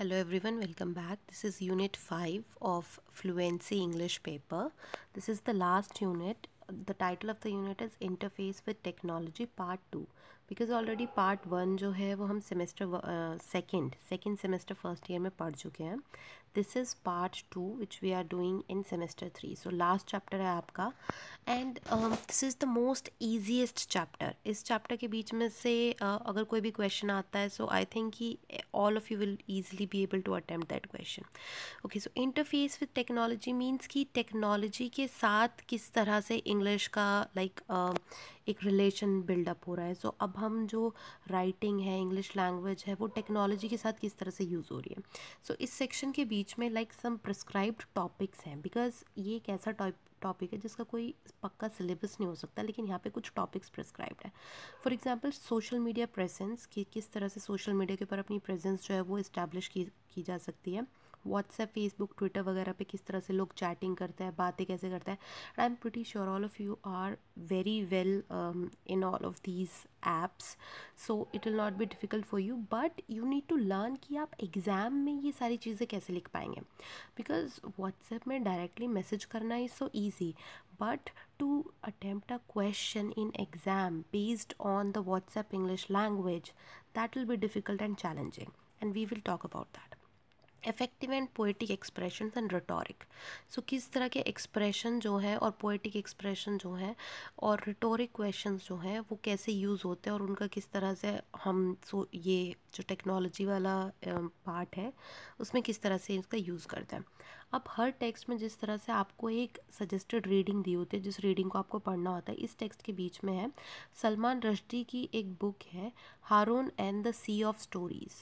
Hello everyone welcome back this is unit five of fluency English paper this is the last unit the title of the unit is interface with technology part two because already part one जो है वो हम semester second second semester first year में पढ़ चुके हैं this is part two which we are doing in semester three so last chapter है आपका and this is the most easiest chapter इस चैप्टर के बीच में से uh, अगर कोई भी क्वेश्चन आता है सो आई थिंक कि all of you will easily be able to attempt that question okay so interface with technology means कि टेक्नोलॉजी के साथ किस तरह से इंग्लिश का लाइक like, uh, एक रिलेशन बिल्डअप हो रहा है सो so, अब हम जो राइटिंग है इंग्लिश लैंग्वेज है वो टेक्नोलॉजी के साथ किस तरह से यूज़ हो रही है सो so, इस सेक्शन के बीच बीच में लाइक सम प्रिस्क्राइब्ड टॉपिक्स हैं बिकॉज ये एक ऐसा टॉपिक है जिसका कोई पक्का सिलेबस नहीं हो सकता लेकिन यहाँ पे कुछ टॉपिक्स प्रिस्क्राइब्ड है for example social media presence कि किस तरह से सोशल मीडिया के ऊपर अपनी प्रेजेंस जो है वो इस्टेब्लिश की, की जा सकती है व्हाट्सएप फेसबुक ट्विटर वगैरह पे किस तरह से लोग चैटिंग करते हैं बातें कैसे करते हैं I am pretty sure all of you are very well in all of these apps so it will not be difficult for you but you need to learn कि आप एग्ज़ाम में ये सारी चीज़ें कैसे लिख पाएंगे बिकॉज व्हाट्सएप में डायरेक्टली मैसेज करना is so easy but to attempt a in exam based on the the English language that will भी difficult and challenging and we will talk about that effective and poetic expression and rhetoric so किस तरह के expression जो है और poetic expression जो है और रिटोरिक क्वेश्चन जो हैं वो कैसे यूज़ होते हैं और उनका किस तरह से हम सो ये जो टेक्नोलॉजी वाला पार्ट है उसमें किस तरह से इसका यूज़ करते हैं अब हर टेक्स्ट में जिस तरह से आपको एक सजेस्टेड रीडिंग दी होती है जिस रीडिंग को आपको पढ़ना होता है इस टेक्स्ट के बीच में है सलमान रश्दी की एक बुक है Haroun and the sea of stories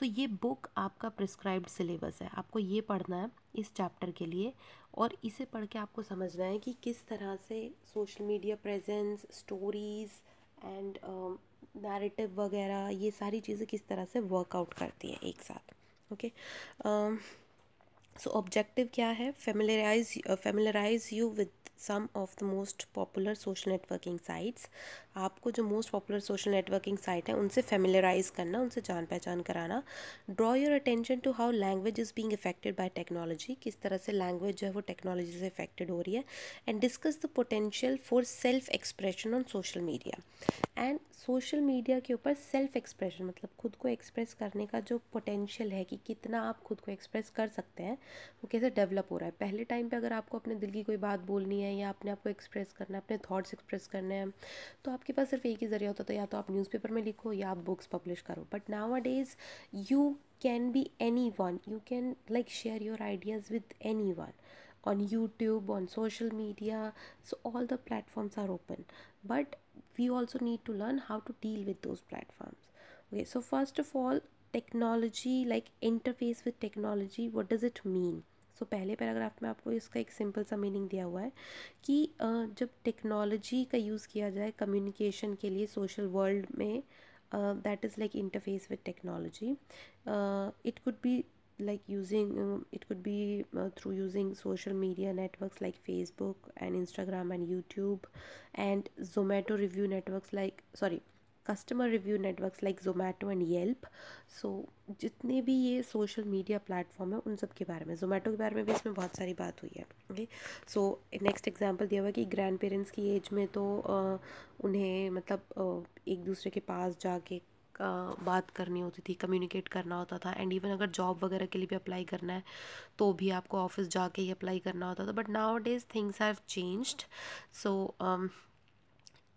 so ये बुक आपका प्रिस्क्राइब्ड सिलेबस है आपको ये पढ़ना है इस चैप्टर के लिए और इसे पढ़ के आपको समझना है कि किस तरह से social media presence stories and narrative वगैरह ये सारी चीज़ें किस तरह से वर्कआउट करती हैं एक साथ ओके सो ऑब्जेक्टिव क्या है familiarize familiarize you with some of the most popular social networking sites आपको जो most popular social networking site है उनसे फेमिलराइज करना उनसे जान पहचान कराना draw your attention to how language is being affected by technology किस तरह से लैंग्वेज जो है वो टेक्नोलॉजी से इफेक्टेड हो रही है and discuss the potential for self expression on social media and social media के ऊपर सेल्फ एक्सप्रेशन मतलब खुद को एक्सप्रेस करने का जो पोटेंशियल है कि कितना आप खुद को एक्सप्रेस कर सकते हैं वो कैसे डेवलप हो रहा है पहले टाइम पर अगर आपको अपने दिल की कोई बात बोलनी है या अपने आप को एक्सप्रेस करना है अपने थाट्स एक्सप्रेस करने हैं तो आप आपके पास सिर्फ एक ही जरिया होता था तो या तो आप न्यूज़पेपर में लिखो या आप बुक्स पब्लिश करो but nowadays you can be anyone you can like share your ideas with anyone on YouTube on social media so all the platforms are open but we also need to learn how to deal with those platforms okay so first of all technology like interface with technology what does it mean so so, पहले paragraph में आपको इसका एक simple सा meaning दिया हुआ है कि जब टेक्नोलॉजी का यूज़ किया जाए कम्युनिकेशन के लिए सोशल वर्ल्ड में that is like interface with technology it could be like using it could be through using social media network like Facebook and Instagram and YouTube and Zomato review network like sorry customer review networks like Zomato and Yelp so जितने भी ये social media platform है उन सब के बारे में जोमेटो के बारे में भी इसमें बहुत सारी बात हुई है ओके सो नेक्स्ट एग्जांपल दिया हुआ कि ग्रैंड पेरेंट्स की एज में तो uh, उन्हें मतलब uh, एक दूसरे के पास जाके बात करनी होती थी कम्युनिकेट करना होता था एंड इवन अगर जॉब वगैरह के लिए भी अप्लाई करना है तो भी आपको ऑफिस जाके ही अप्लाई करना होता था but nowadays things have changed so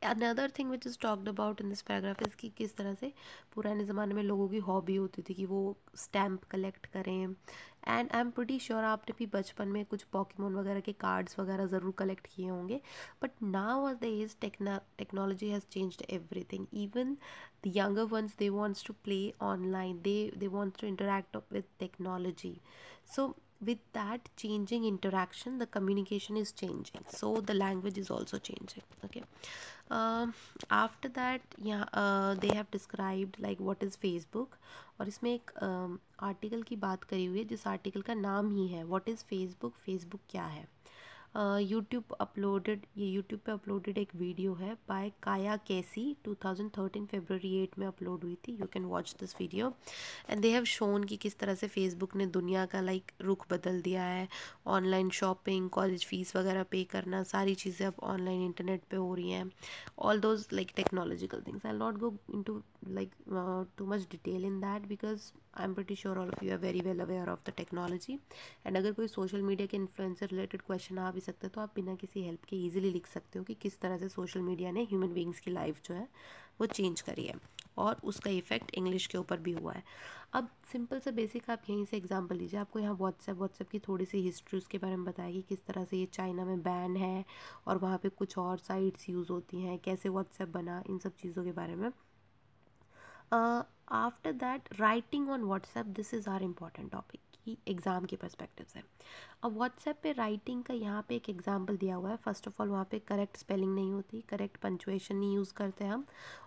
another thing which is talked about in this paragraph is कि किस तरह से पुराने ज़माने में लोगों की हॉबी होती थी कि वो स्टैम्प कलेक्ट करें and I am pretty sure आपने भी बचपन में कुछ पॉकीमोन वगैरह के कार्ड्स वगैरह ज़रूर कलेक्ट किए होंगे but now the is technology has changed everything even the younger ones they wants to play online they they wants to interact with technology so with that changing interaction the communication is changing so the language is also changing okay uh, after that yeah uh, they have described like what is facebook और इसमें एक article की बात करी हुई है जिस article का नाम ही है व्हाट इज़ फेसबुक फेसबुक क्या है यूट्यूब अपलोडेड ये यूट्यूब पे अपलोडेड एक वीडियो है बाय काया कैसी 2013 फरवरी 8 में अपलोड हुई थी you can watch this video and they have shown कि किस तरह से फेसबुक ने दुनिया का लाइक रुख बदल दिया है ऑनलाइन शॉपिंग कॉलेज फ़ीस वगैरह पे करना सारी चीज़ें अब ऑनलाइन इंटरनेट पर हो रही हैं all those like technological things I not go into like uh, too much detail in that because I'm pretty sure all of you are very well aware of the technology and अगर कोई social media के influencer related question आ भी सकते हैं तो आप बिना किसी हेल्प के easily लिख सकते हो कि किस तरह से सोशल मीडिया ने ह्यूमन बींग्स की लाइफ जो है वो चेंज करी है और उसका इफेक्ट इंग्लिश के ऊपर भी हुआ है अब सिंपल सा बेसिक आप यहीं से एग्जांपल लीजिए आपको यहाँ व्हाट्सएप व्हाट्सएप की थोड़ी सी हिस्ट्री उसके बारे में बताएगी किस तरह से ये चाइना में बैन है और वहाँ पे कुछ और साइट्स यूज़ होती हैं कैसे व्हाट्सएप बना इन सब चीज़ों के बारे में after that writing on WhatsApp this is are important topic topic कि एग्ज़ाम के परस्पेक्टिव से अब व्हाट्सएप पे राइटिंग का यहाँ पे एक एग्जाम्पल दिया हुआ है फर्स्ट ऑफ ऑल वहाँ पे करेक्ट स्पेलिंग नहीं होती करेक्ट पंचुएशन नहीं यूज़ करते हम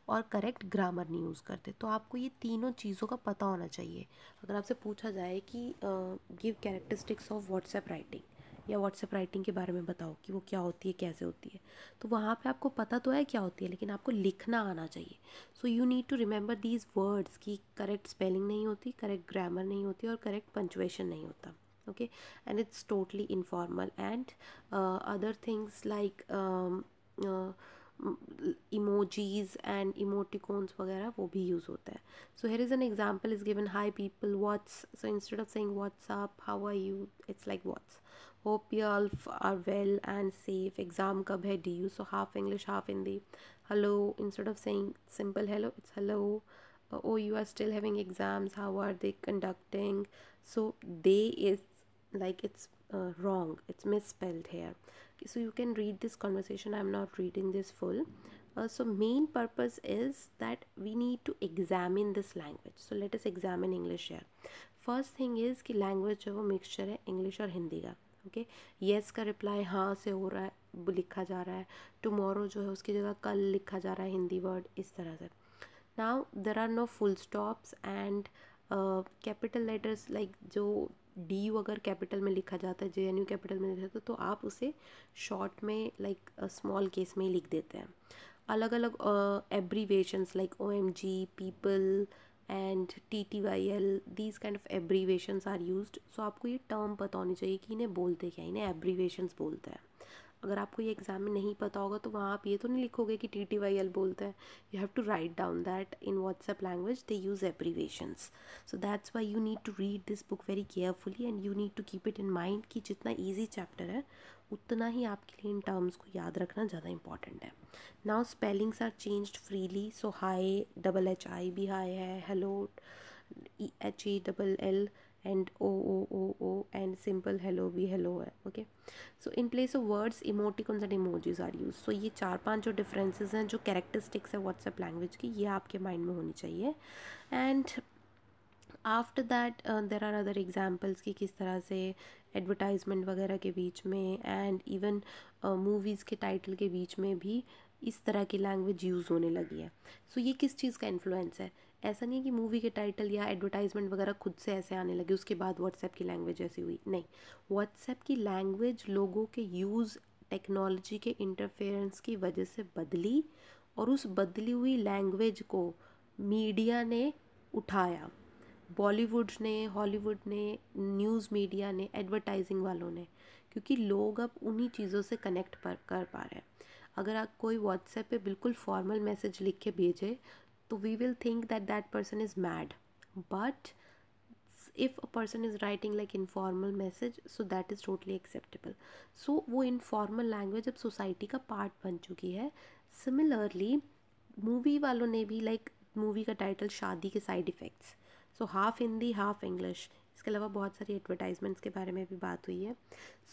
और करेक्ट ग्रामर नहीं यूज़ करते तो आपको ये तीनों चीज़ों का पता होना चाहिए अगर आपसे पूछा जाए कि give characteristics of WhatsApp writing या व्हाट्सएप राइटिंग के बारे में बताओ कि वो क्या होती है कैसे होती है तो वहाँ पे आपको पता तो है क्या होती है लेकिन आपको लिखना आना चाहिए so you need to remember these words की करेक्ट स्पेलिंग नहीं होती करेक्ट ग्रामर नहीं होती और करेक्ट पंचुएशन नहीं होता okay and it's totally informal and other things like emojis and emoticons वगैरह वो भी यूज़ होता है so here is an example is given hi people what's so instead of saying what's up how are you it's like what's hope you all are well and safe exam kab hai du so half english half hindi hello instead of saying simple hello it's hello uh, oh you are still having exams how are they conducting so they is like it's uh, wrong it's misspelled here so you can read this conversation i'm not reading this full uh, so main purpose is that we need to examine this language so let us examine english here first thing is ki language jo mixture hai english aur hindi ka okay yes का reply हाँ से हो रहा है लिखा जा रहा है टमोरो जो है उसकी जगह कल लिखा जा रहा है हिंदी वर्ड इस तरह से now there are no full stops and capital letters like जो डी यू अगर कैपिटल में लिखा जाता है जे एन यू कैपिटल में लिखा जाता है तो आप उसे शॉर्ट में लाइक स्मॉल केस में ही लिख देते हैं अलग अलग abbreviations like O M G people and T T Y L these kind of abbreviations are use so आपको ये टर्म पता होनी चाहिए कि इन्हें बोलते क्या इन्हें एब्रीवेशंस बोलते हैं अगर आपको ये एग्ज़ाम में नहीं पता होगा तो वहाँ आप ये तो नहीं लिखोगे कि टी टी वाई एल बोलते हैं you have to write down that in WhatsApp language they use abbreviations so that's why you need to read this book very carefully and you need to keep it in mind कि जितना easy chapter है उतना ही आपके लिए in terms को याद रखना ज़्यादा इंपॉर्टेंट है now spellings are changed freely so hi double H I भी हाई है hello H E double L and O O O O and simple hello भी हेलो है okay so in place of words emoticons and emojis are use so ये चार पांच जो differences हैं जो कैरेक्टरिस्टिक्स है व्हाट्सएप लैंग्वेज की ये आपके माइंड में होनी चाहिए and after that there are other examples की किस तरह से एडवर्टाइजमेंट वगैरह के बीच में एंड इवन मूवीज़ के टाइटल के बीच में भी इस तरह की लैंग्वेज यूज़ होने लगी है सो so, ये किस चीज़ का इन्फ्लुएंस है ऐसा नहीं है कि मूवी के टाइटल या एडवर्टाइजमेंट वगैरह खुद से ऐसे आने लगे उसके बाद व्हाट्सएप की लैंग्वेज ऐसी हुई नहीं व्हाट्सएप की लैंग्वेज लोगों के यूज़ टेक्नोलॉजी के इंटरफेरेंस की वजह से बदली और उस बदली हुई लैंग्वेज को मीडिया ने उठाया बॉलीवुड ने हॉलीवुड ने न्यूज़ मीडिया ने एडवर्टाइजिंग वालों ने क्योंकि लोग अब उन्हीं चीज़ों से कनेक्ट पर कर पा रहे हैं अगर आप कोई व्हाट्सएप पे बिल्कुल फॉर्मल मैसेज लिख के भेजे तो we will think that that person is mad but if a person is writing like informal message so that is totally acceptable so वो informal language अब society का part बन चुकी है similarly movie वालों ने भी like movie का title शादी के side effects so half Hindi half English इसके अलावा बहुत सारी एडवर्टाइजमेंट्स के बारे में भी बात हुई है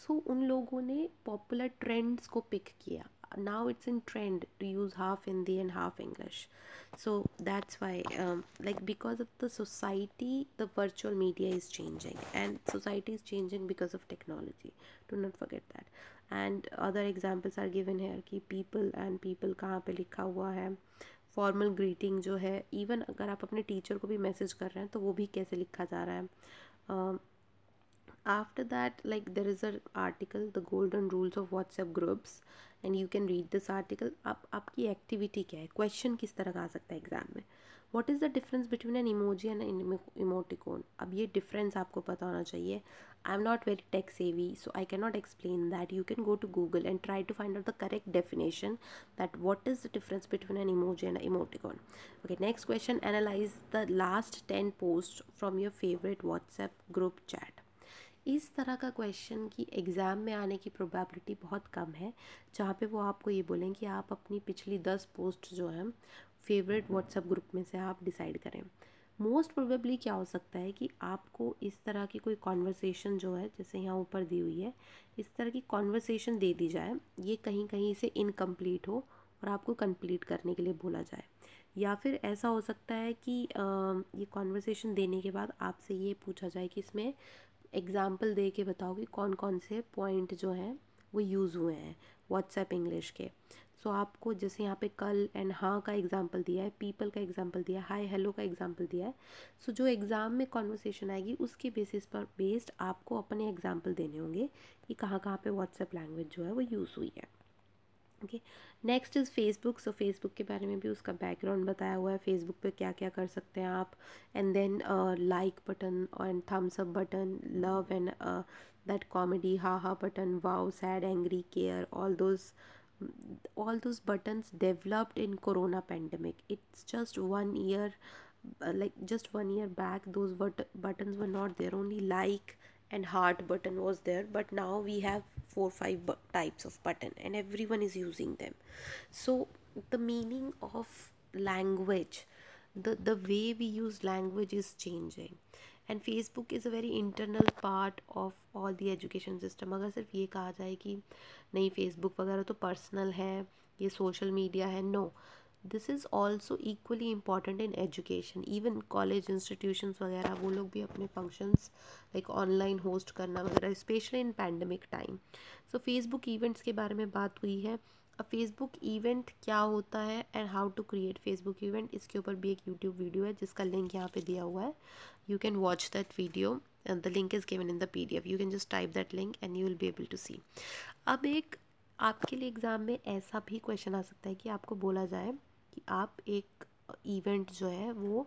सो so, उन लोगों ने पॉपुलर ट्रेंड्स को पिक किया now it's in trend to use half hindi and half english so that's why um, like because of the society the virtual media is changing and society is changing because of technology do not forget that and other examples are given here ki people and people kahan pe likha hua hai formal greeting जो है even अगर आप अपने teacher को भी message कर रहे हैं तो वो भी कैसे लिखा जा रहा है after that like there is an article the golden rules of whatsapp groups and you can read this article up up ki activity kya hai? question kis tarah sakta hai exam mein? what is the difference between an emoji and an emoticon ab ye difference aapko pata hona chahiye i am not very tech savvy so i cannot explain that you can go to google and try to find out the correct definition that what is the difference between an emoji and an emoticon okay next question analyze the last 10 posts from your favorite whatsapp group chat इस तरह का question की exam में आने की probability बहुत कम है जहाँ पे वो आपको ये बोलें कि आप अपनी पिछली दस पोस्ट जो है फेवरेट व्हाट्सएप ग्रुप में से आप डिसाइड करें मोस्ट प्रोबेबली क्या हो सकता है कि आपको इस तरह की कोई कॉन्वर्सेशन जो है जैसे यहाँ ऊपर दी हुई है इस तरह की कॉन्वर्सेशन दे दी जाए ये कहीं कहीं से इनकम्प्लीट हो और आपको कंप्लीट करने के लिए बोला जाए या फिर ऐसा हो सकता है कि ये कॉन्वर्सेशन देने के बाद आपसे ये पूछा जाए कि इसमें एग्ज़ाम्पल दे के बताओ कि कौन कौन से पॉइंट जो हैं वो यूज़ हुए हैं व्हाट्सएप इंग्लिश के सो so, आपको जैसे यहाँ पे कल एंड हाँ का एग्जाम्पल दिया है पीपल का एग्जाम्पल दिया है हाई हेलो का एग्जाम्पल दिया है सो so, जो एग्ज़ाम में कॉन्वर्सेशन आएगी उसके बेसिस पर बेस्ड आपको अपने एग्जाम्पल देने होंगे कि कहाँ कहाँ पे व्हाट्सएप लैंग्वेज जो है वो यूज़ हुई है okay next is Facebook so Facebook के बारे में भी उसका बैकग्राउंड बताया हुआ है फेसबुक पे क्या क्या कर सकते हैं आप and then like button and thumbs up button love and that comedy ha ha button wow sad angry care all those all those buttons developed in corona pandemic it's just one year like just one year back those button were not there only like and heart button was there but now we have four five types of button and everyone is using them so the meaning of language the the way we use language is changing and facebook is a very internal part of all the education system agar sirf ye kaha jaye ki nahi facebook wagera to personal hai ye social media hai no. This is also equally important in education even college institutions वगैरह वो लोग भी अपने functions like online host करना वगैरह specially in pandemic time so Facebook events के बारे में बात हुई है अब फेसबुक इवेंट क्या होता है and how to create Facebook event इसके ऊपर भी एक यूट्यूब वीडियो है जिसका लिंक यहाँ पे दिया हुआ है you can watch that video and the link is given in the P D F you can just type that link and you will be able to see अब एक आपके लिए एग्ज़ाम में ऐसा भी क्वेश्चन आ सकता है कि आपको बोला जाए कि आप एक इवेंट जो है वो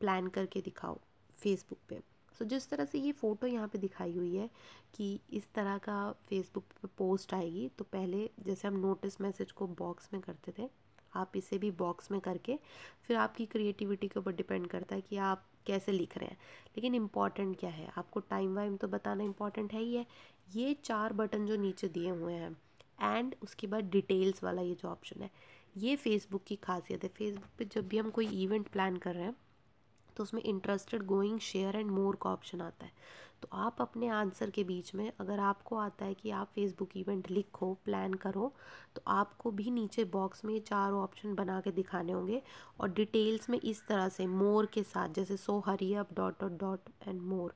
प्लान करके दिखाओ फेसबुक पे सो so, जिस तरह से ये फ़ोटो यहाँ पे दिखाई हुई है कि इस तरह का फेसबुक पे पोस्ट आएगी तो पहले जैसे हम नोटिस मैसेज को बॉक्स में करते थे आप इसे भी बॉक्स में करके फिर आपकी क्रिएटिविटी के ऊपर डिपेंड करता है कि आप कैसे लिख रहे हैं लेकिन इम्पॉर्टेंट क्या है आपको टाइम वाइम तो बताना इम्पॉर्टेंट है ही है ये चार बटन जो नीचे दिए हुए हैं एंड उसके बाद डिटेल्स वाला ये जो ऑप्शन है ये फेसबुक की खासियत है फेसबुक पे जब भी हम कोई इवेंट प्लान कर रहे हैं तो उसमें interested going share and more का ऑप्शन आता है तो आप अपने आंसर के बीच में अगर आपको आता है कि आप फेसबुक इवेंट लिखो प्लान करो तो आपको भी नीचे बॉक्स में ये चारों ऑप्शन बना के दिखाने होंगे और डिटेल्स में इस तरह से मोर के साथ जैसे so hurry up dot dot dot and more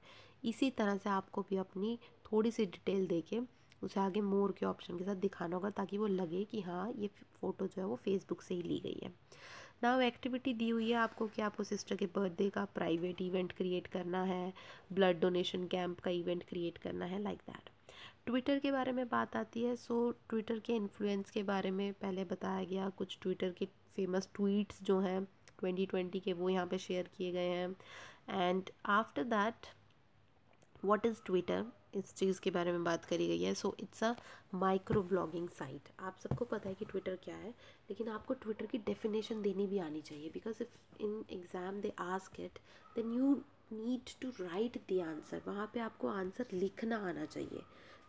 इसी तरह से आपको भी अपनी थोड़ी सी डिटेल देके उसे आगे मोर के ऑप्शन के साथ दिखाना होगा ताकि वो लगे कि हाँ ये फ़ोटो जो है वो फेसबुक से ही ली गई है ना एक्टिविटी दी हुई है आपको कि आपको सिस्टर के बर्थडे का प्राइवेट इवेंट क्रिएट करना है ब्लड डोनेशन कैंप का इवेंट क्रिएट करना है लाइक दैट ट्विटर के बारे में बात आती है सो so, ट्विटर के इन्फ्लुएंस के बारे में पहले बताया गया कुछ ट्विटर के फेमस ट्वीट्स जो हैं 2020 के वो यहाँ पे शेयर किए गए हैं and after that what is Twitter इस चीज़ के बारे में बात करी गई है so it's a micro blogging site आप सबको पता है कि ट्विटर क्या है लेकिन आपको ट्विटर की डेफिनेशन देनी भी आनी चाहिए because if in exam they ask it then you need to write the answer वहाँ पे आपको आंसर लिखना आना चाहिए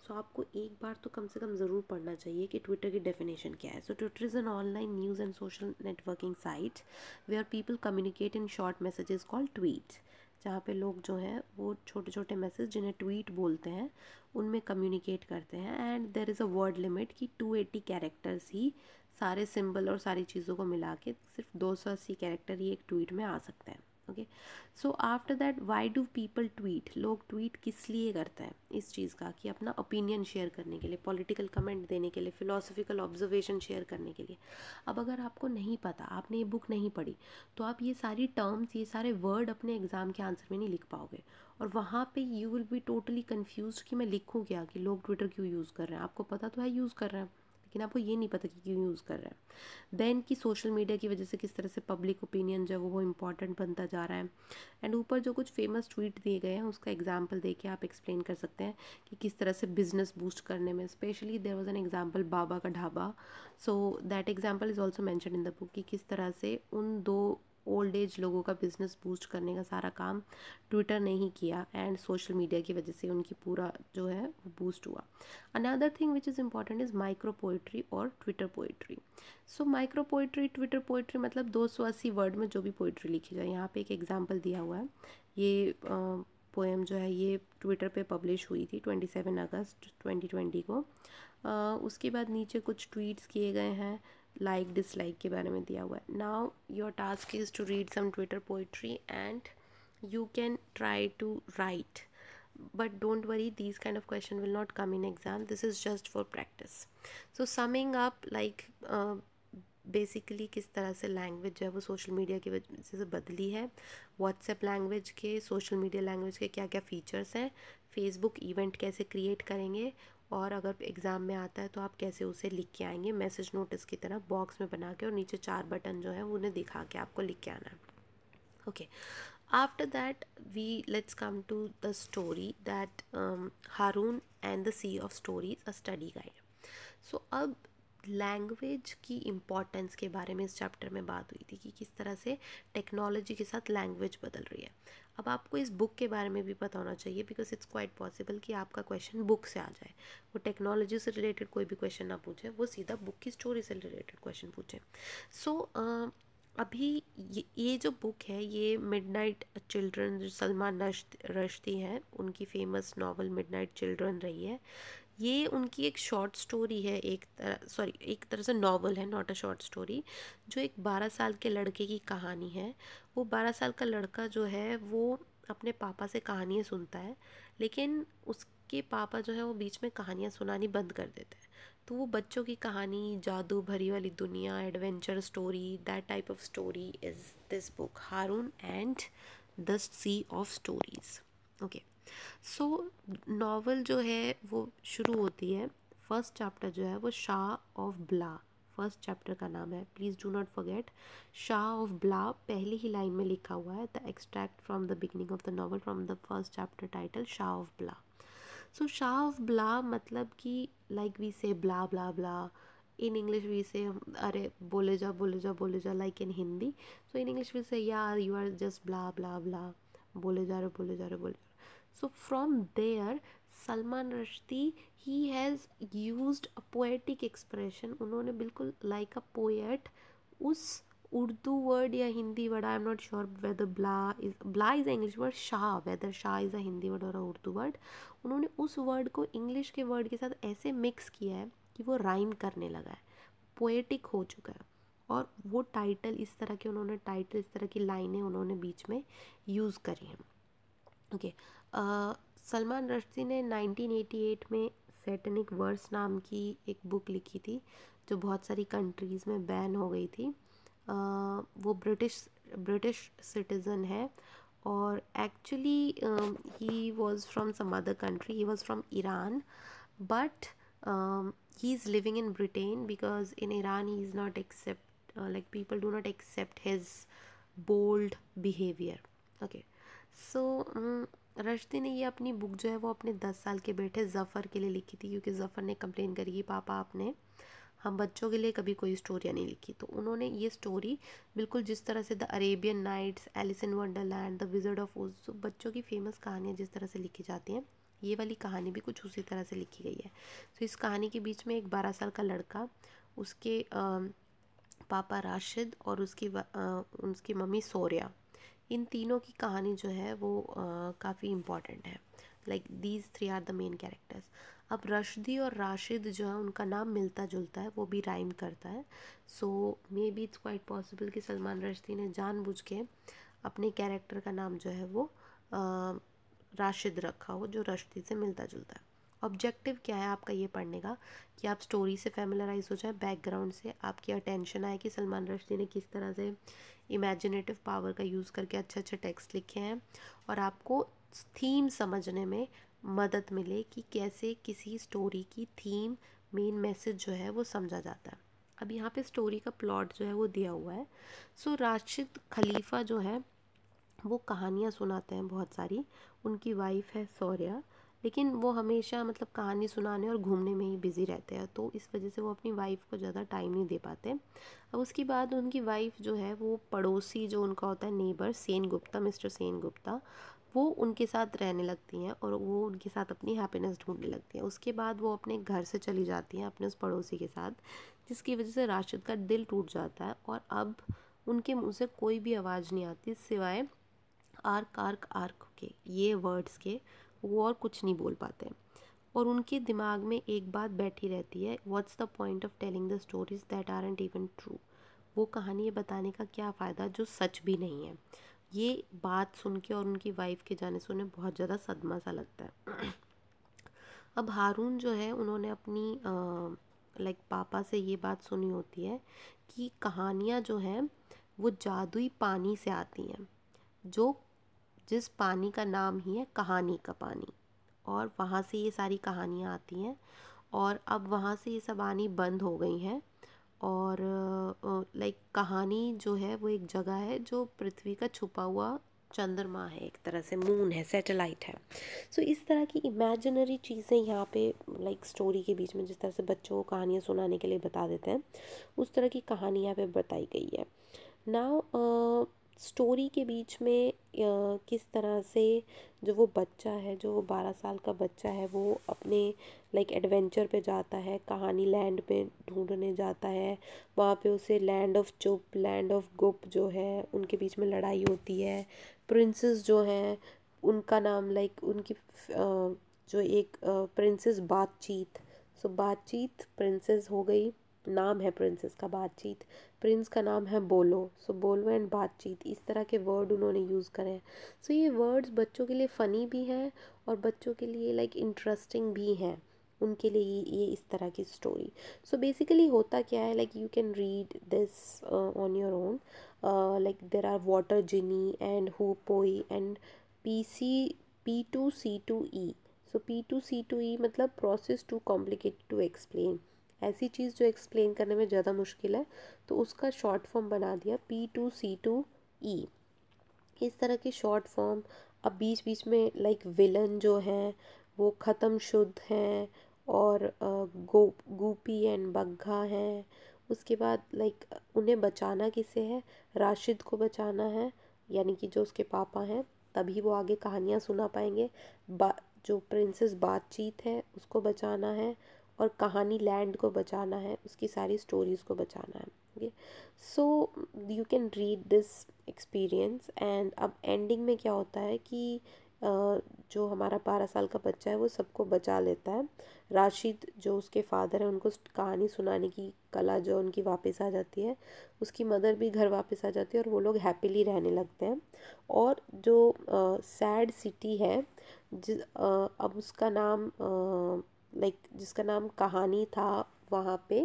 सो so, आपको एक बार तो कम से कम ज़रूर पढ़ना चाहिए कि ट्विटर की डेफिनेशन क्या है so Twitter is an online news and social networking site are people communicate in short messages call tweet जहाँ पे लोग जो हैं वो छोटे छोटे मैसेज जिन्हें ट्वीट बोलते हैं उनमें कम्युनिकेट करते हैं and there is a word limit कि 280 कैरेक्टर्स ही सारे सिंबल और सारी चीज़ों को मिला के सिर्फ दो सौ अस्सी कैरेक्टर ही एक ट्वीट में आ सकते हैं okay so after that why do people tweet लोग ट्वीट किस लिए करते हैं इस चीज़ का कि अपना ओपिनियन शेयर करने के लिए पॉलिटिकल कमेंट देने के लिए फिलोसफिकल ऑब्जर्वेशन शेयर करने के लिए अब अगर आपको नहीं पता आपने ये बुक नहीं पढ़ी तो आप ये सारी टर्म्स ये सारे वर्ड अपने एग्ज़ाम के आंसर में नहीं लिख पाओगे और वहाँ पे you will be totally confuse कि मैं लिखूँ क्या कि लोग ट्विटर क्यों यूज़ कर रहे हैं आपको पता तो है यूज़ कर रहे हैं लेकिन आपको ये नहीं पता कि क्यों यूज़ कर रहे हैं देन की सोशल मीडिया की वजह से किस तरह से पब्लिक ओपिनियन जो वो इंपॉर्टेंट बनता जा रहा है एंड ऊपर जो कुछ फेमस ट्वीट दिए गए हैं उसका एग्जाम्पल दे के आप एक्सप्लेन कर सकते हैं कि किस तरह से बिजनेस बूस्ट करने में specially there was an example Baba का Dhaba so that example is also mention in the book कि किस तरह से उन दो ओल्ड एज लोगों का बिज़नेस बूस्ट करने का सारा काम ट्विटर ने ही किया एंड सोशल मीडिया की वजह से उनकी पूरा जो है वो बूस्ट हुआ another thing which is important is micro poetry और Twitter poetry so micro poetry Twitter poetry मतलब दो सौ अस्सी वर्ड में जो भी पोइट्री लिखी जाए यहाँ पे एक एग्जाम्पल दिया हुआ है ये पोएम जो है ये ट्विटर पे पब्लिश हुई थी twenty seven August twenty twenty को आ, उसके बाद नीचे कुछ ट्वीट्स किए गए हैं लाइक डिसलाइक के बारे में दिया हुआ है now your task is to read some Twitter poetry and you can try to write but don't worry these kind of question will not come in exam this is just for practice so summing up like basically किस तरह से language है वो social media की वजह से बदली है व्हाट्सएप लैंग्वेज के सोशल मीडिया लैंग्वेज के क्या क्या फ़ीचर्स हैं फेसबुक इवेंट कैसे क्रिएट करेंगे और अगर एग्ज़ाम में आता है तो आप कैसे उसे लिख के आएंगे मैसेज नोटिस की तरह बॉक्स में बना के और नीचे चार बटन जो है उन्हें दिखा के आपको लिख के आना है okay after that we let's come to the story that Haroun and the sea of stories a study guide so अब लैंग्वेज की इम्पॉर्टेंस के बारे में इस चैप्टर में बात हुई थी कि किस तरह से टेक्नोलॉजी के साथ लैंग्वेज बदल रही है अब आपको इस बुक के बारे में भी पता होना चाहिए बिकॉज इट्स क्वाइट पॉसिबल कि आपका क्वेश्चन बुक से आ जाए वो टेक्नोलॉजी से रिलेटेड कोई भी क्वेश्चन ना पूछे वो सीधा बुक की स्टोरी से रिलेटेड क्वेश्चन पूछे सो so, uh, अभी ये, ये जो बुक है ये midnight children Salman Rushdie हैं उनकी फेमस नावल नाइट चिल्ड्रन रही है ये उनकी एक शॉर्ट स्टोरी है एक तरह सॉरी एक तरह से नावल है नॉट अ शॉर्ट स्टोरी जो एक बारह साल के लड़के की कहानी है वो बारह साल का लड़का जो है वो अपने पापा से कहानियाँ सुनता है लेकिन उसके पापा जो है वो बीच में कहानियाँ सुनानी बंद कर देते हैं तो वो बच्चों की कहानी जादू भरी वाली दुनिया adventure story that type of story is this book Haroun and the sea of stories okay so so, novel जो है वो शुरू होती है फर्स्ट चैप्टर जो है वो Shah of Blah first chapter का नाम है please do not forget Shah of Blah पहली ही लाइन में लिखा हुआ है the extract from the beginning of the novel from the first chapter title Shah of Blah so Shah of Blah मतलब कि लाइक वी से ब्ला blah blah in English we से अरे बोले जा बोले जा बोले जा like in Hindi so in English we say यार you are just blah blah blah बोले जा रहे बोले जा रहे बोले so from there Salman Rushdie he has use a poetic expression उन्होंने बिल्कुल लाइक अ पोएट उस उर्दू वर्ड या Hindi word I am not sure whether blah is blah is English word Shah whether Shah is a Hindi word और उर्दू वर्ड उन्होंने उस वर्ड को English के word के साथ ऐसे मिक्स किया है कि वो राइम करने लगा है पोएटिक हो चुका है और वो टाइटल इस तरह के उन्होंने टाइटल इस तरह की लाइनें उन्होंने बीच में यूज़ करी हैं ओके okay, सलमान रश्दी ने 1988 में सेटनिक वर्स नाम की एक बुक लिखी थी जो बहुत सारी कंट्रीज़ में बैन हो गई थी आ, वो ब्रिटिश ब्रिटिश सिटीज़न है और actually he was from some other country he was from Iran but he is living in Britain because in Iran he is not accept like people do not accept his bold behaviour okay so Rushdie ने ये अपनी book जो है वो अपने दस साल के बेटे जफ़र के लिए लिखी थी क्योंकि जफ़र ने कंप्लेन करी कि पापा आपने हम बच्चों के लिए कभी कोई स्टोरियाँ नहीं लिखी तो उन्होंने ये स्टोरी बिल्कुल जिस तरह से the Arabian Nights Alice in Wonderland the Wizard of Oz बच्चों की फेमस कहानियाँ जिस तरह से लिखी जाती हैं ये वाली कहानी भी कुछ उसी तरह से लिखी गई है तो इस कहानी के बीच में एक बारह साल का लड़का उसके पापा राशिद और उसकी उसकी मम्मी सोरिया इन तीनों की कहानी जो है वो काफ़ी इम्पॉर्टेंट है like these three are the main characters अब रशदी और राशिद जो है उनका नाम मिलता जुलता है वो भी राइम करता है so maybe it's quite possible कि सलमान रशदी ने जानबूझ के अपने कैरेक्टर का नाम जो है वो आ, राशिद रखा हो जो रशदी से मिलता जुलता है ऑब्जेक्टिव क्या है आपका ये पढ़ने का कि आप स्टोरी से फैमिलराइज हो जाए बैकग्राउंड से आपकी अटेंशन आए कि सलमान रश्दी ने किस तरह से इमेजिनेटिव पावर का यूज़ करके अच्छे अच्छे टेक्स्ट लिखे हैं और आपको थीम समझने में मदद मिले कि कैसे किसी स्टोरी की थीम मेन मैसेज जो है वो समझा जाता है अब यहाँ पे स्टोरी का प्लॉट जो है वो दिया हुआ है सो so, राशिद खलीफा जो है वो कहानियाँ सुनाते हैं बहुत सारी उनकी वाइफ है सौर्या लेकिन वो हमेशा मतलब कहानी सुनाने और घूमने में ही बिज़ी रहते हैं तो इस वजह से वो अपनी वाइफ को ज़्यादा टाइम नहीं दे पाते अब उसके बाद उनकी वाइफ जो है वो पड़ोसी जो उनका होता है neighbour Sengupta Mister Sengupta वो उनके साथ रहने लगती हैं और वो उनके साथ अपनी हैप्पीनेस ढूंढने लगती हैं उसके बाद वो अपने घर से चली जाती हैं अपने उस पड़ोसी के साथ जिसकी वजह से राशिद का दिल टूट जाता है और अब उनके मुंह से कोई भी आवाज़ नहीं आती सिवाय आर्क आर्क आर्क के ये वर्ड्स के वो और कुछ नहीं बोल पाते और उनके दिमाग में एक बात बैठी रहती है what's the point of telling the stories that aren't even true वो कहानी बताने का क्या फ़ायदा जो सच भी नहीं है ये बात सुन के और उनकी वाइफ के जाने से उन्हें बहुत ज़्यादा सदमा सा लगता है अब हारून जो है उन्होंने अपनी लाइक पापा से ये बात सुनी होती है कि कहानियाँ जो हैं वो जादुई पानी से आती हैं जो जिस पानी का नाम ही है कहानी का पानी और वहाँ से ये सारी कहानियाँ आती हैं और अब वहाँ से ये सब आनी बंद हो गई हैं और लाइक कहानी जो है वो एक जगह है जो पृथ्वी का छुपा हुआ चंद्रमा है एक तरह से मून है सैटेलाइट है सो so, इस तरह की इमेजिनरी चीज़ें यहाँ पे लाइक स्टोरी के बीच में जिस तरह से बच्चों को कहानियाँ सुनाने के लिए बता देते हैं उस तरह की कहानी यहाँ पे बताई गई है नाउ स्टोरी के बीच में किस तरह से जो वो बच्चा है जो बारह साल का बच्चा है वो अपने लाइक एडवेंचर पे जाता है कहानी लैंड पे ढूंढने जाता है वहाँ पे उसे land of Chup land of Gup जो है उनके बीच में लड़ाई होती है प्रिंसेस जो हैं उनका नाम लाइक उनकी जो एक प्रिंसेस बातचीत सो बातचीत प्रिंसेस हो गई नाम है प्रिंसेस का बातचीत प्रिंस का नाम है बोलो सो बोलो एंड बातचीत इस तरह के वर्ड उन्होंने यूज़ करे हैं सो ये वर्ड्स बच्चों के लिए फ़नी भी हैं और बच्चों के लिए लाइक इंटरेस्टिंग भी हैं उनके लिए ये इस तरह की स्टोरी सो बेसिकली होता क्या है like you can read this on your own like there are water genie and hoopoe and P C P two C two E so P two C two E मतलब process too complicate to explain ऐसी चीज़ जो explain करने में ज़्यादा मुश्किल है तो उसका शॉर्ट फॉर्म बना दिया P two C two E इस तरह के शॉर्ट फॉर्म अब बीच बीच में लाइक विलन जो हैं वो ख़त्म शुद्ध हैं और गो गोपी एंड बग्घा हैं उसके बाद लाइक उन्हें बचाना किसे है राशिद को बचाना है यानी कि जो उसके पापा हैं तभी वो आगे कहानियाँ सुना पाएंगे बा जो प्रिंसेस बातचीत है उसको बचाना है और कहानी लैंड को बचाना है उसकी सारी स्टोरीज़ को बचाना है okay so you can read this experience and अब एंडिंग में क्या होता है कि uh, जो हमारा बारह साल का बच्चा है वो सबको बचा लेता है राशिद जो उसके फादर हैं उनको कहानी सुनाने की कला जो उनकी वापस आ जाती है उसकी मदर भी घर वापस आ जाती है और वो लोग हैप्पीली रहने लगते हैं और जो सैड uh, सिटी है जिस uh, अब उसका नाम लाइक जिसका नाम कहानी था वहाँ पे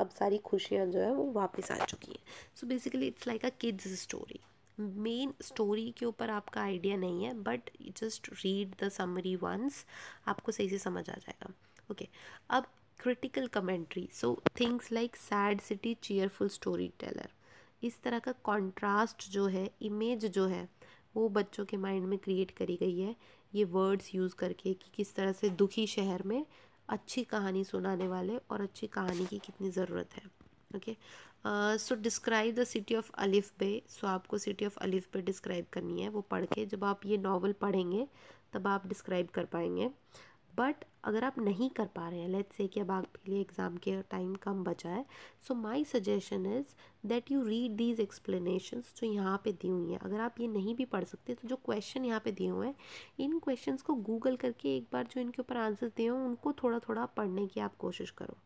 अब सारी खुशियाँ जो है वो वापस आ चुकी हैं so basically it's like a kids story main story के ऊपर आपका आइडिया नहीं है but just read the summary once आपको सही से समझ आ जाएगा ओके okay. अब critical commentary so things like sad city cheerful storyteller इस तरह का कंट्रास्ट जो है इमेज जो है वो बच्चों के माइंड में क्रिएट करी गई है ये वर्ड्स यूज़ करके कि किस तरह से दुखी शहर में अच्छी कहानी सुनाने वाले और अच्छी कहानी की कितनी ज़रूरत है okay so describe the city of Alifbay सो आपको सिटी ऑफ अलिफ बे डिस्क्राइब करनी है वो पढ़ के जब आप ये नावल पढ़ेंगे तब आप डिस्क्राइब कर पाएंगे बट अगर आप नहीं कर पा रहे हैं लेट्स से कि अब आपके लिए एग्ज़ाम के टाइम कम बचा है so my suggestion is that you read these explanations जो यहाँ पे दी हुई हैं अगर आप ये नहीं भी पढ़ सकते तो जो क्वेश्चन यहाँ पे दिए हुए हैं इन क्वेश्चंस को गूगल करके एक बार जो इनके ऊपर आंसर दिए हों उनको थोड़ा थोड़ा पढ़ने की आप कोशिश करो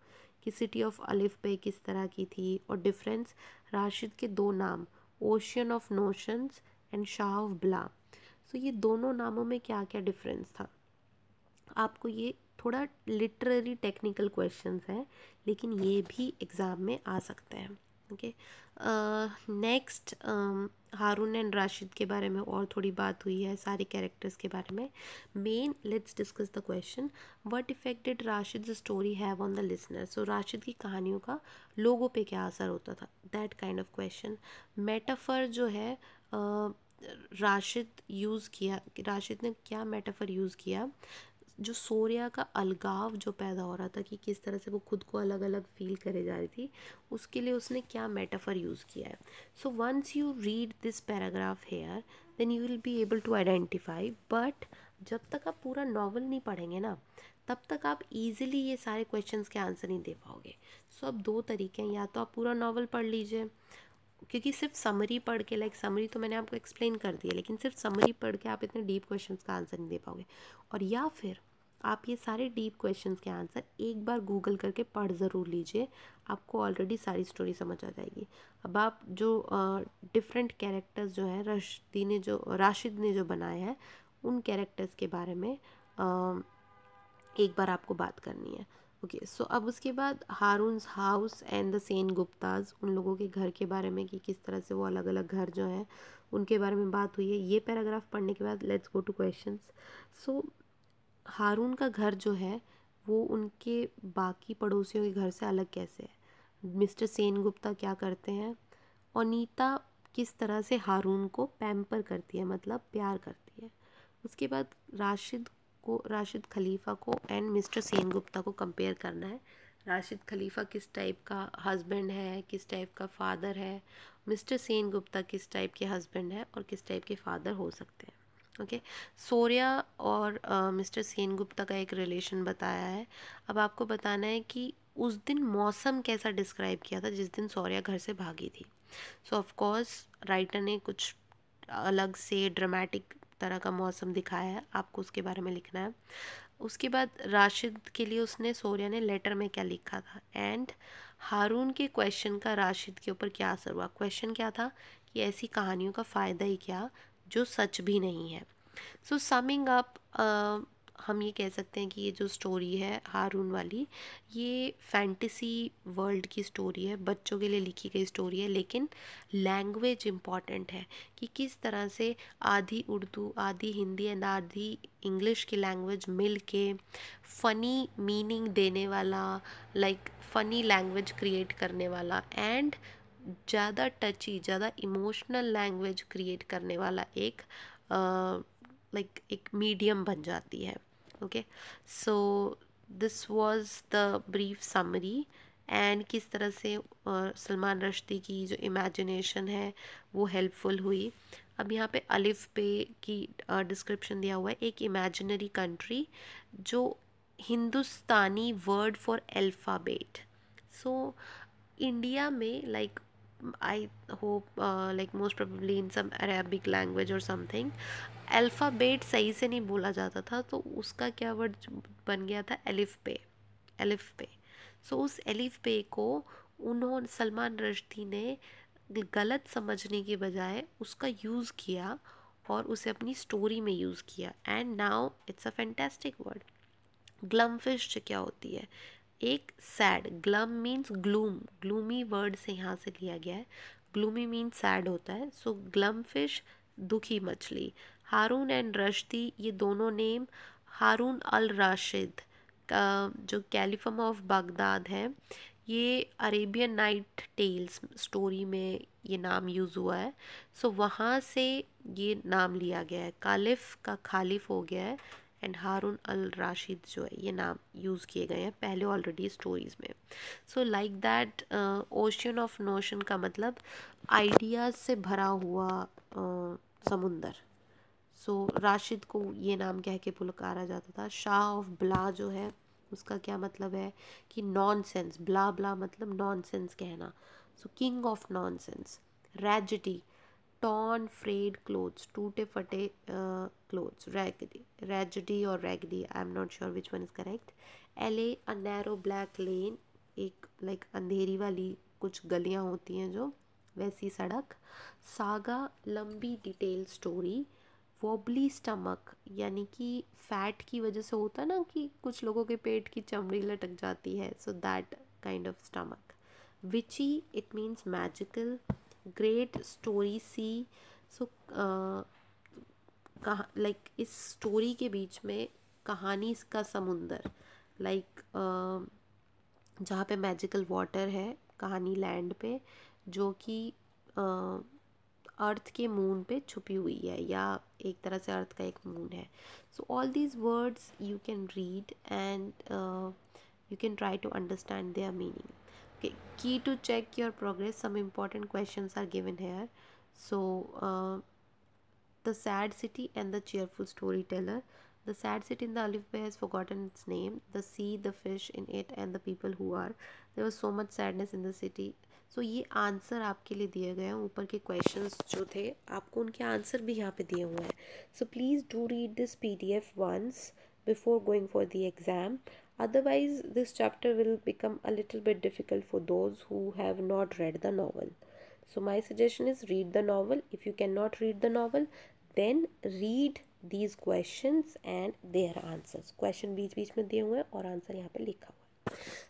कि सिटी ऑफ अलिफ पे किस तरह की थी और डिफरेंस राशिद के दो नाम ocean of notions and Shah of Blah so ये दोनों नामों में क्या क्या डिफरेंस था आपको ये थोड़ा लिटरेरी टेक्निकल क्वेश्चंस हैं लेकिन ये भी एग्ज़ाम में आ सकते हैं okay next Haroun and Rashid के बारे में और थोड़ी बात हुई है सारे कैरेक्टर्स के बारे में main let's discuss the question what effected Rashid story have on the listener so Rashid की कहानियों का लोगों पे क्या असर होता था that kind of question metaphor जो है uh, राशिद यूज़ किया राशिद ने क्या मेटाफर यूज़ किया जो सूर्य का अलगाव जो पैदा हो रहा था कि किस तरह से वो खुद को अलग अलग फील करे जा रही थी उसके लिए उसने क्या मेटाफर यूज़ किया है so once you read this paragraph here then you will be able to identify but जब तक आप पूरा नॉवल नहीं पढ़ेंगे ना तब तक आप इजीली ये सारे क्वेश्चंस के आंसर नहीं दे पाओगे सो so, अब दो तरीके हैं या तो आप पूरा नॉवल पढ़ लीजिए क्योंकि सिर्फ समरी पढ़ के लाइक समरी तो मैंने आपको एक्सप्लेन कर दी है लेकिन सिर्फ समरी पढ़ के आप इतने डीप क्वेश्चंस का आंसर नहीं दे पाओगे और या फिर आप ये सारे डीप क्वेश्चंस के आंसर एक बार गूगल करके पढ़ ज़रूर लीजिए आपको ऑलरेडी सारी स्टोरी समझ आ जाएगी अब आप जो डिफरेंट uh, कैरेक्टर्स जो हैं रशदी ने जो राशिद ने जो बनाए हैं उन कैरेक्टर्स के बारे में uh, एक बार आपको बात करनी है ओके सो अब उसके बाद Haroun's house and the Senguptas उन लोगों के घर के बारे में कि किस तरह से वो अलग अलग घर जो हैं उनके बारे में बात हुई है ये पैराग्राफ पढ़ने के बाद let's go to question so Haroun का घर जो है वो उनके बाकी पड़ोसियों के घर से अलग कैसे है मिस्टर सेन गुप्ता क्या करते हैं अनीता किस तरह से हारून को पैम्पर करती है मतलब प्यार करती है उसके बाद राशिद आपको राशिद खलीफा को एंड मिस्टर सेन गुप्ता को कंपेयर करना है राशिद खलीफा किस टाइप का हस्बैंड है किस टाइप का फादर है मिस्टर सेन गुप्ता किस टाइप के हस्बैंड है और किस टाइप के फादर हो सकते हैं ओके okay. सोर्या और मिस्टर सेन गुप्ता का एक रिलेशन बताया है अब आपको बताना है कि उस दिन मौसम कैसा डिस्क्राइब किया था जिस दिन सौर्या घर से भागी थी सो ऑफ कोर्स राइटर ने कुछ अलग से ड्रामेटिक तरह का मौसम दिखाया है आपको उसके बारे में लिखना है उसके बाद राशिद के लिए उसने सोर्या ने लेटर में क्या लिखा था एंड हारून के क्वेश्चन का राशिद के ऊपर क्या असर हुआ क्वेश्चन क्या था कि ऐसी कहानियों का फ़ायदा ही क्या जो सच भी नहीं है सो समिंग अप हम ये कह सकते हैं कि ये जो स्टोरी है हारून वाली ये फैंटेसी वर्ल्ड की स्टोरी है बच्चों के लिए लिखी गई स्टोरी है लेकिन लैंग्वेज इम्पॉर्टेंट है कि किस तरह से आधी उर्दू आधी हिंदी एंड आधी इंग्लिश की लैंग्वेज मिल के फ़नी मीनिंग देने वाला लाइक फ़नी लैंग्वेज क्रिएट करने वाला एंड ज़्यादा टची ज़्यादा इमोशनल लैंग्वेज क्रिएट करने वाला एक लाइक uh, like, एक मीडियम बन जाती है okay so this was the brief summary and किस तरह से सलमान रश्दी की जो इमेजिनेशन है वो हेल्पफुल हुई अब यहाँ पे अलिफ पे की डिस्क्रिप्शन दिया हुआ है एक इमेजिनरी कंट्री जो Hindustani word for alphabet so India में like I hope like most probably in some Arabic language और समथिंग अल्फ़ाबेट सही से नहीं बोला जाता था तो उसका क्या वर्ड बन गया था एलिफ पे एलिफ पे सो उस एलिफ पे को उन्होंने सलमान रश्दी ने गलत समझने के बजाय उसका यूज़ किया और उसे अपनी स्टोरी में यूज़ किया and now it's a fantastic word glumfish क्या होती है एक sad glum means gloom gloomy word से यहाँ से लिया गया है ग्लूमी मीन्स सैड होता है सो ग्लम फिश दुखी मछली हारून एंड रश्दी ये दोनों नेम हारून अल राशिद का जो कैलिफम ऑफ बगदाद है ये अरेबियन नाइट टेल्स स्टोरी में ये नाम यूज़ हुआ है सो वहाँ से ये नाम लिया गया है कालिफ का खालिफ हो गया है एंड हारून अल राशिद जो है ये नाम यूज़ किए गए हैं पहले ऑलरेडी स्टोरीज़ में so like that ocean of notion का मतलब आइडियाज़ से भरा हुआ uh, समुंदर सो so, राशिद को ये नाम कह के पुलकारा जाता था शाह ऑफ ब्ला जो है उसका क्या मतलब है कि नॉन सेंस ब्ला ब्ला मतलब नॉन सेंस कहना so king of nonsense raggedy torn frayed clothes टूटे फटे क्लोथ्स रैगडी रेजडी और raggedy I am not sure which one is correct L A a narrow black lane एक like अंधेरी वाली कुछ गलियाँ होती हैं जो वैसी सड़क सागा लंबी डिटेल स्टोरी वॉबली स्टमक यानी कि फैट की वजह से होता है ना कि कुछ लोगों के पेट की चमड़ी लटक जाती है so that kind of stomach which it means magical great story sea so कहा लाइक इस स्टोरी के बीच में कहानी का समुंदर लाइक uh, जहाँ पे मैजिकल वाटर है कहानी लैंड पे जो कि uh, अर्थ के मून पे छुपी हुई है या एक तरह से अर्थ का एक मून है so all these words you can read and you can try to understand their meaning की to check your progress some important question are given here so the sad city and the cheerful storyteller the sad city in the Alifbay has forgotten its name the sea the fish in it and the people who are there was so much sadness in the city सो ये answer आपके लिए दिए गए हैं ऊपर के questions जो थे आपको उनके आंसर भी यहाँ पे दिए हुए हैं so please do read this P D F once before going for the exam otherwise this chapter will become a little bit difficult for those who have not read the novel so my suggestion is read the novel if you can not read the novel then read these question and their answers question बीच बीच में दिए हुए हैं और answer यहाँ पर लिखा हुआ है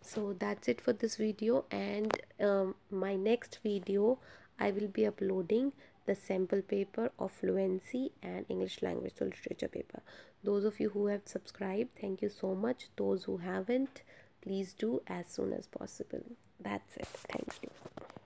so that's it for this video and um, my next video i will be uploading the sample paper of fluency and english language so literature paper those of you who have subscribed thank you so much those who haven't please do as soon as possible that's it thank you